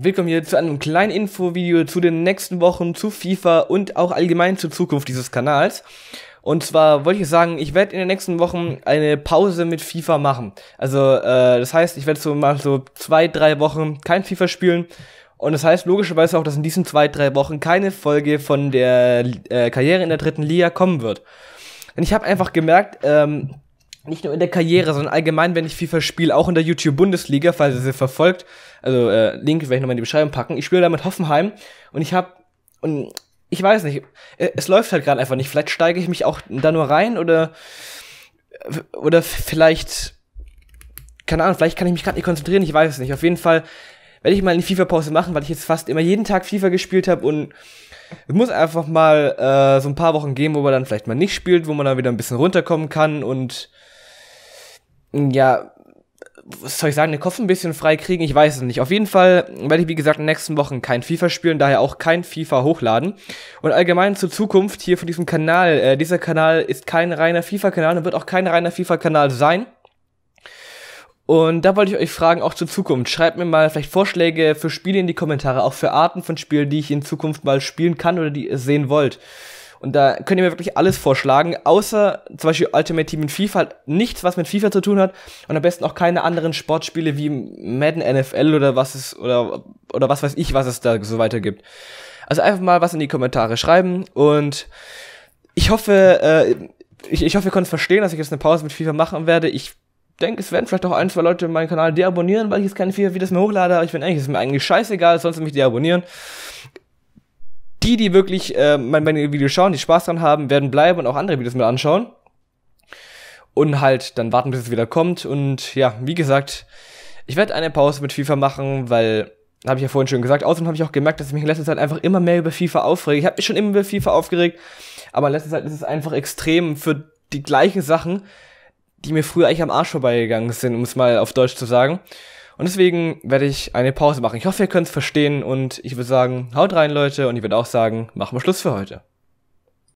Willkommen hier zu einem kleinen Infovideo zu den nächsten Wochen, zu FIFA und auch allgemein zur Zukunft dieses Kanals. Und zwar wollte ich sagen, ich werde in den nächsten Wochen eine Pause mit FIFA machen. Also äh, das heißt, ich werde so mal so zwei, drei Wochen kein FIFA spielen. Und das heißt logischerweise auch, dass in diesen zwei, drei Wochen keine Folge von der äh, Karriere in der dritten Liga kommen wird. Denn ich habe einfach gemerkt, ähm, nicht nur in der Karriere, sondern allgemein, wenn ich FIFA spiele, auch in der YouTube-Bundesliga, falls ihr sie verfolgt. Also äh, Link werde ich nochmal in die Beschreibung packen. Ich spiele da mit Hoffenheim und ich habe und ich weiß nicht, äh, es läuft halt gerade einfach nicht. Vielleicht steige ich mich auch da nur rein oder oder vielleicht keine Ahnung, vielleicht kann ich mich gerade nicht konzentrieren, ich weiß es nicht. Auf jeden Fall werde ich mal eine FIFA Pause machen, weil ich jetzt fast immer jeden Tag FIFA gespielt habe und es muss einfach mal äh, so ein paar Wochen geben, wo man dann vielleicht mal nicht spielt, wo man dann wieder ein bisschen runterkommen kann und mm, ja, was soll ich sagen, den Kopf ein bisschen frei kriegen, ich weiß es nicht. Auf jeden Fall werde ich, wie gesagt, in den nächsten Wochen kein FIFA spielen, daher auch kein FIFA hochladen. Und allgemein zur Zukunft hier von diesem Kanal, äh, dieser Kanal ist kein reiner FIFA-Kanal und wird auch kein reiner FIFA-Kanal sein. Und da wollte ich euch fragen, auch zur Zukunft. Schreibt mir mal vielleicht Vorschläge für Spiele in die Kommentare, auch für Arten von Spielen, die ich in Zukunft mal spielen kann oder die ihr sehen wollt. Und da könnt ihr mir wirklich alles vorschlagen, außer zum Beispiel Ultimate Team in FIFA, halt nichts, was mit FIFA zu tun hat und am besten auch keine anderen Sportspiele wie Madden NFL oder was es oder oder was weiß ich, was es da so weiter gibt. Also einfach mal was in die Kommentare schreiben und ich hoffe, äh, ich, ich hoffe, ihr könnt verstehen, dass ich jetzt eine Pause mit FIFA machen werde. Ich denke, es werden vielleicht auch ein, zwei Leute meinen Kanal deabonnieren, weil ich jetzt keine vier Videos mehr hochlade. Aber ich bin eigentlich, ist mir eigentlich scheißegal, sonst mich deabonnieren. Die, die wirklich äh, meine, meine Videos schauen, die Spaß dran haben, werden bleiben und auch andere Videos mit anschauen. Und halt dann warten, bis es wieder kommt. Und ja, wie gesagt, ich werde eine Pause mit FIFA machen, weil habe ich ja vorhin schon gesagt. Außerdem habe ich auch gemerkt, dass ich mich in letzter Zeit einfach immer mehr über FIFA aufrege. Ich habe mich schon immer über FIFA aufgeregt, aber in letzter Zeit ist es einfach extrem für die gleichen Sachen die mir früher eigentlich am Arsch vorbeigegangen sind, um es mal auf Deutsch zu sagen. Und deswegen werde ich eine Pause machen. Ich hoffe, ihr könnt es verstehen und ich würde sagen, haut rein, Leute, und ich würde auch sagen, machen wir Schluss für heute.